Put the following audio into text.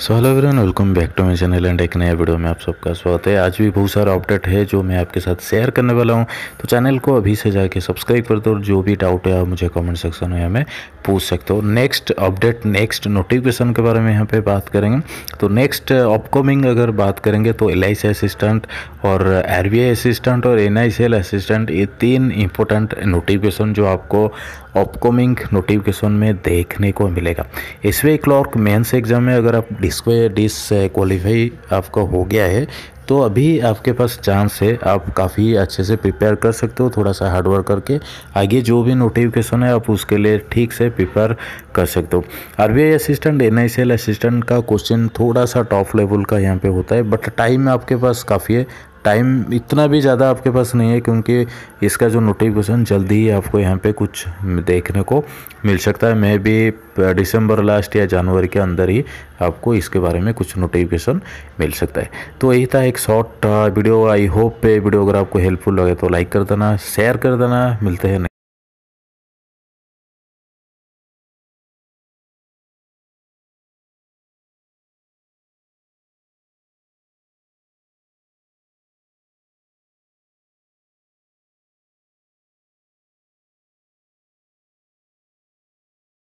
so hello everyone welcome back to my channel and एक नया video में आप सबका स्वागत है आज भी बहुत सारा अपडेट है जो मैं आपके साथ शेयर करने वाला हूं तो चैनल को अभी से जाके सब्सक्राइब कर दो और जो भी डाउट है आप मुझे कमेंट सेक्शन में हमें पूछ सकते हो नेक्स्ट अपडेट नेक्स्ट नोटिफिकेशन के बारे में यहाँ पर बात करेंगे तो नेक्स्ट अपकमिंग अगर बात करेंगे तो एल असिस्टेंट और आर असिस्टेंट और एन असिस्टेंट ये तीन इंपॉर्टेंट नोटिफिकेशन जो आपको अपकमिंग नोटिफिकेशन में देखने को मिलेगा इसमें क्लॉर्क मेन्स एग्जाम में अगर आप डिश डिस डिश क्वालिफाई आपका हो गया है तो अभी आपके पास चांस है आप काफ़ी अच्छे से प्रिपेयर कर सकते हो थोड़ा सा हार्डवर्क करके आगे जो भी नोटिफिकेशन है आप उसके लिए ठीक से प्रिपेयर कर सकते हो आरबीआई असिस्टेंट एन असिस्टेंट का क्वेश्चन थोड़ा सा टॉप लेवल का यहाँ पे होता है बट टाइम आपके पास काफ़ी है टाइम इतना भी ज़्यादा आपके पास नहीं है क्योंकि इसका जो नोटिफिकेशन जल्दी ही आपको यहाँ पे कुछ देखने को मिल सकता है मैं भी दिसंबर लास्ट या जनवरी के अंदर ही आपको इसके बारे में कुछ नोटिफिकेशन मिल सकता है तो यही था एक शॉर्ट वीडियो आई होप पे वीडियो अगर आपको हेल्पफुल लगे तो लाइक कर देना शेयर कर देना मिलते हैं